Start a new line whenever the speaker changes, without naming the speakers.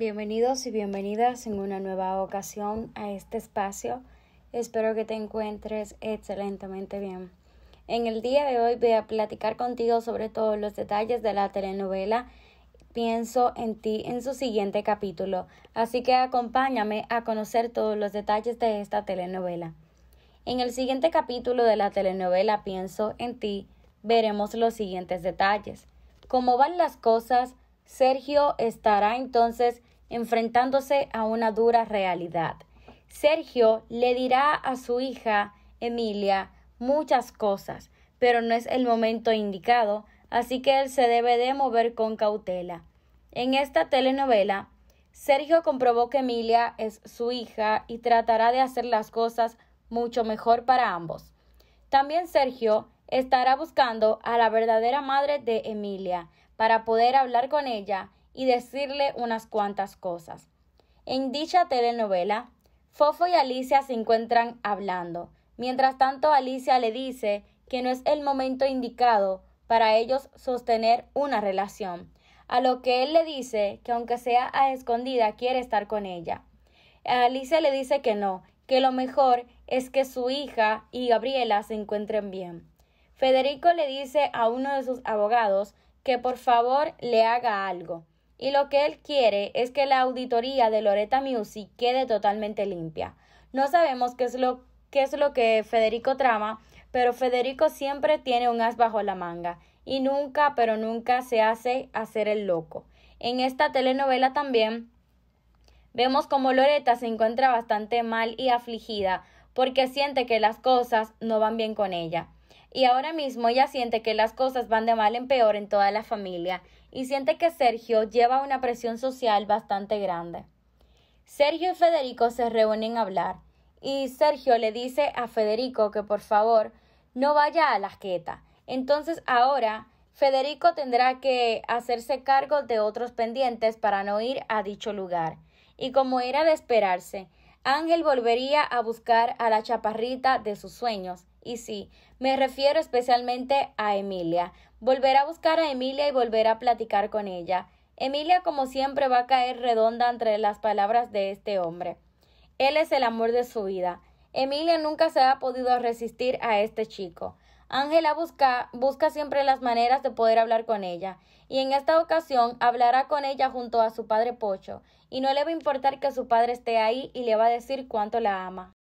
Bienvenidos y bienvenidas en una nueva ocasión a este espacio. Espero que te encuentres excelentemente bien. En el día de hoy voy a platicar contigo sobre todos los detalles de la telenovela Pienso en ti en su siguiente capítulo, así que acompáñame a conocer todos los detalles de esta telenovela. En el siguiente capítulo de la telenovela Pienso en ti veremos los siguientes detalles. Cómo van las cosas Sergio estará entonces enfrentándose a una dura realidad. Sergio le dirá a su hija, Emilia, muchas cosas, pero no es el momento indicado, así que él se debe de mover con cautela. En esta telenovela, Sergio comprobó que Emilia es su hija y tratará de hacer las cosas mucho mejor para ambos. También Sergio estará buscando a la verdadera madre de Emilia, para poder hablar con ella y decirle unas cuantas cosas. En dicha telenovela, Fofo y Alicia se encuentran hablando. Mientras tanto, Alicia le dice que no es el momento indicado para ellos sostener una relación, a lo que él le dice que aunque sea a escondida quiere estar con ella. Alicia le dice que no, que lo mejor es que su hija y Gabriela se encuentren bien. Federico le dice a uno de sus abogados que por favor le haga algo. Y lo que él quiere es que la auditoría de Loretta Music quede totalmente limpia. No sabemos qué es lo, qué es lo que Federico trama, pero Federico siempre tiene un as bajo la manga y nunca, pero nunca se hace hacer el loco. En esta telenovela también vemos como Loretta se encuentra bastante mal y afligida porque siente que las cosas no van bien con ella y ahora mismo ella siente que las cosas van de mal en peor en toda la familia y siente que Sergio lleva una presión social bastante grande. Sergio y Federico se reúnen a hablar y Sergio le dice a Federico que por favor no vaya a la queta. Entonces ahora Federico tendrá que hacerse cargo de otros pendientes para no ir a dicho lugar. Y como era de esperarse, Ángel volvería a buscar a la chaparrita de sus sueños. Y sí, me refiero especialmente a Emilia. Volverá a buscar a Emilia y volverá a platicar con ella. Emilia, como siempre, va a caer redonda entre las palabras de este hombre. Él es el amor de su vida. Emilia nunca se ha podido resistir a este chico. Ángela busca, busca siempre las maneras de poder hablar con ella, y en esta ocasión hablará con ella junto a su padre Pocho, y no le va a importar que su padre esté ahí y le va a decir cuánto la ama.